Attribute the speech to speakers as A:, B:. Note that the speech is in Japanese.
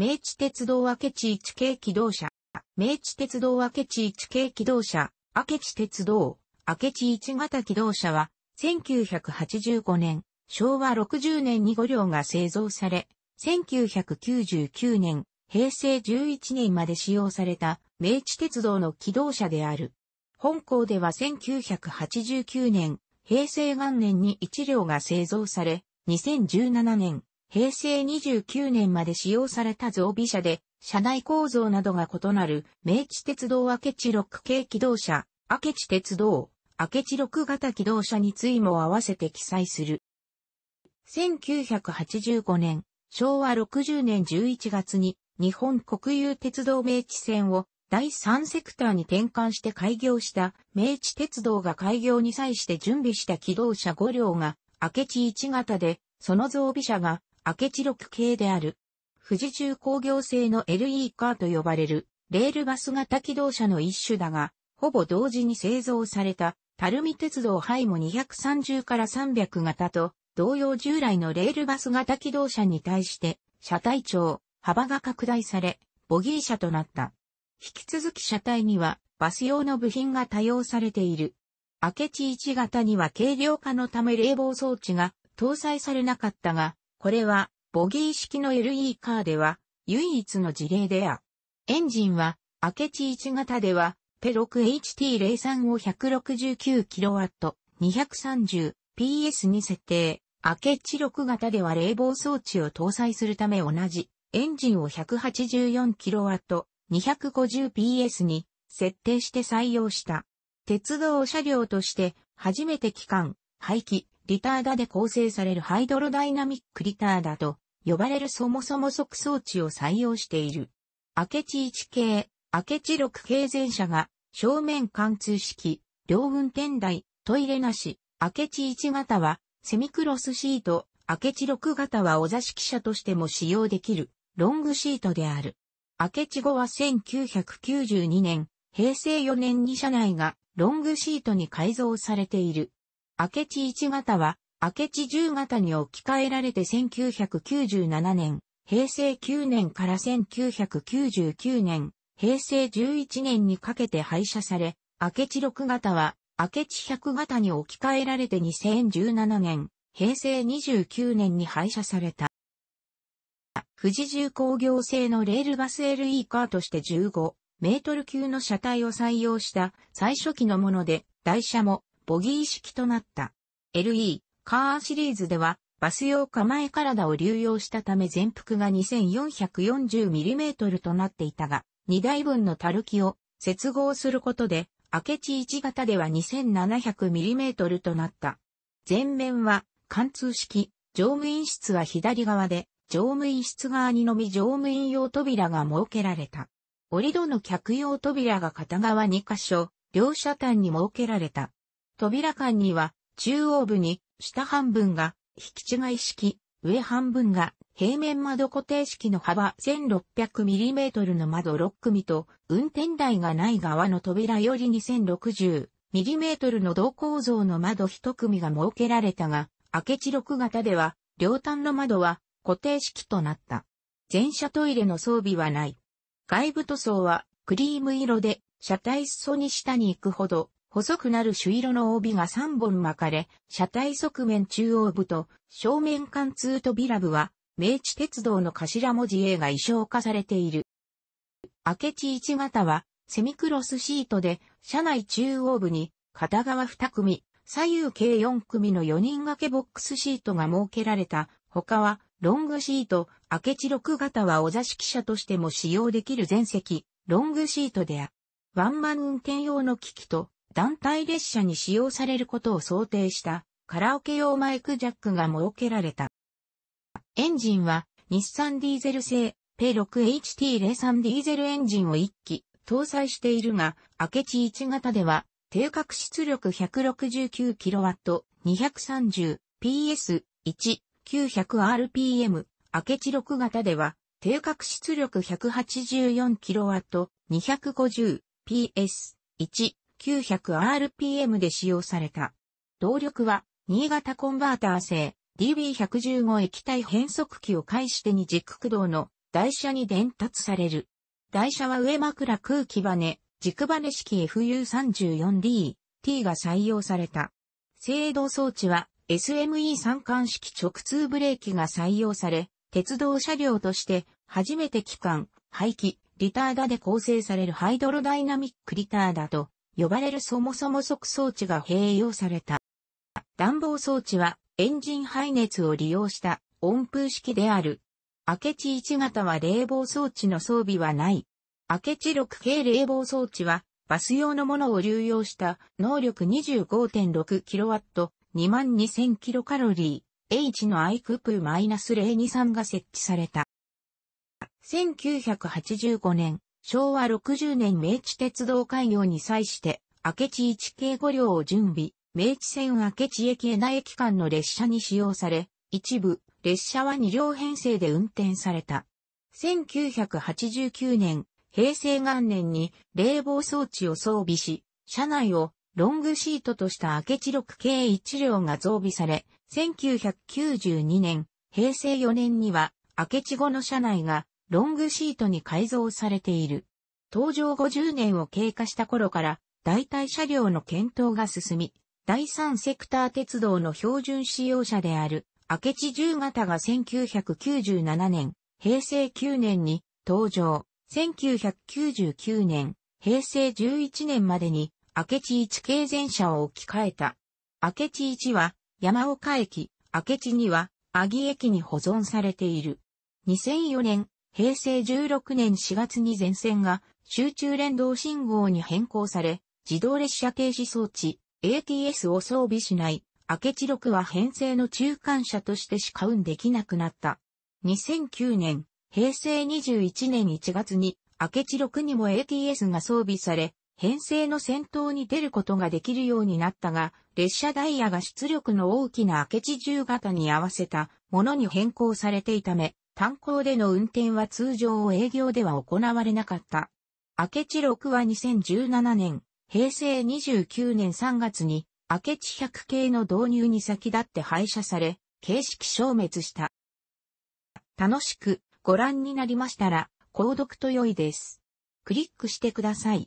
A: 明治鉄道明智一系機動車、明治鉄道明智一系機動車、明智鉄道、明智一型機動車は、1985年、昭和60年に5両が製造され、1999年、平成11年まで使用された、明治鉄道の機動車である。本校では1989年、平成元年に1両が製造され、2017年、平成29年まで使用された増備車で、車内構造などが異なる、明治鉄道明智6系機動車、明智鉄道、明智6型機動車についも合わせて記載する。1985年、昭和60年11月に、日本国有鉄道明治線を第3セクターに転換して開業した明治鉄道が開業に際して準備した機動車5両が明智1型で、その増備車が明智六系である。富士重工業製の LE カーと呼ばれる、レールバス型機動車の一種だが、ほぼ同時に製造された、垂水鉄道ハイモ230から300型と、同様従来のレールバス型機動車に対して、車体長、幅が拡大され、ボギー車となった。引き続き車体には、バス用の部品が多用されている。明智1型には軽量化のため冷房装置が搭載されなかったが、これは、ボギー式の LE カーでは、唯一の事例であ。エンジンは、明智1型では、ペロク HT03 を 169kW230PS に設定。明智6型では冷房装置を搭載するため同じ、エンジンを 184kW250PS に設定して採用した。鉄道車両として初めて機関、排気、リターダで構成されるハイドロダイナミックリターダと呼ばれるそもそも即装置を採用している。明智1系、明智6系全車が正面貫通式、両運転台、トイレなし、明智1型はセミクロスシート、明智6型はお座敷車としても使用できるロングシートである。明智5は1992年、平成4年に車内がロングシートに改造されている。明智1型は、明智10型に置き換えられて1997年、平成9年から1999年、平成11年にかけて廃車され、明智6型は、明智100型に置き換えられて2017年、平成29年に廃車された。富士重工業製のレールバス LE カーとして15メートル級の車体を採用した最初期のもので、台車もボギー式となった。LE、カーシリーズでは、バス用構え体を流用したため全幅が 2440mm となっていたが、2台分のタルキを接合することで、明智1型では 2700mm となった。前面は貫通式、乗務員室は左側で、乗務員室側にのみ乗務員用扉が設けられた。折戸の客用扉が片側2箇所、両車端に設けられた。扉間には、中央部に、下半分が、引き違い式、上半分が、平面窓固定式の幅 1600mm の窓6組と、運転台がない側の扉より 2060mm の同構造の窓1組が設けられたが、明智6型では、両端の窓は固定式となった。全車トイレの装備はない。外部塗装はクリーム色で、車体裾に下に行くほど細くなる朱色の帯が3本巻かれ、車体側面中央部と正面貫通扉部は、明治鉄道の頭文字 A が衣装化されている。明智一型は、セミクロスシートで、車内中央部に、片側2組、左右計4組の4人掛けボックスシートが設けられた、他は、ロングシート、明智6型はお座敷車としても使用できる全席、ロングシートであ。ワンマン運転用の機器と、団体列車に使用されることを想定したカラオケ用マイクジャックが設けられた。エンジンは日産ディーゼル製 P6HT03 ディーゼルエンジンを1機搭載しているが、明智1型では定格出力 169kW230PS1900rpm 明智6型では定格出力 184kW250PS1 900rpm で使用された。動力は、新潟コンバーター製 DB115 液体変速機を介して二軸駆動の台車に伝達される。台車は上枕空気バネ、軸バネ式 FU34D、T が採用された。制動装置は SME 三冠式直通ブレーキが採用され、鉄道車両として初めて機関、排気、リターダで構成されるハイドロダイナミックリターダと呼ばれるそもそも測装置が併用された。暖房装置はエンジン排熱を利用した温風式である。明智1型は冷房装置の装備はない。明智6系冷房装置はバス用のものを流用した能力 25.6kW、22,000kcal、H の IQP-023 が設置された。1985年、昭和60年明治鉄道開業に際して、明智一系5両を準備、明治線明智駅枝駅間の列車に使用され、一部、列車は2両編成で運転された。1989年、平成元年に冷房装置を装備し、車内をロングシートとした明智6系1両が増備され、1992年、平成4年には明智後の車内がロングシートに改造されている。登場50年を経過した頃から代替車両の検討が進み、第三セクター鉄道の標準使用車である明智十型が1997年、平成9年に登場、1999年、平成11年までに明智一系全車を置き換えた。明智一は山岡駅、明智二は阿木駅に保存されている。2004年、平成16年4月に全線が集中連動信号に変更され、自動列車停止装置、ATS を装備しない、明智6は編成の中間車としてしか運できなくなった。2009年、平成21年1月に、明智6にも ATS が装備され、編成の先頭に出ることができるようになったが、列車ダイヤが出力の大きな明智10型に合わせたものに変更されていため、炭鉱での運転は通常営業では行われなかった。明智6は2017年、平成29年3月に、明智100系の導入に先立って廃車され、形式消滅した。楽しくご覧になりましたら、購読と良いです。クリックしてください。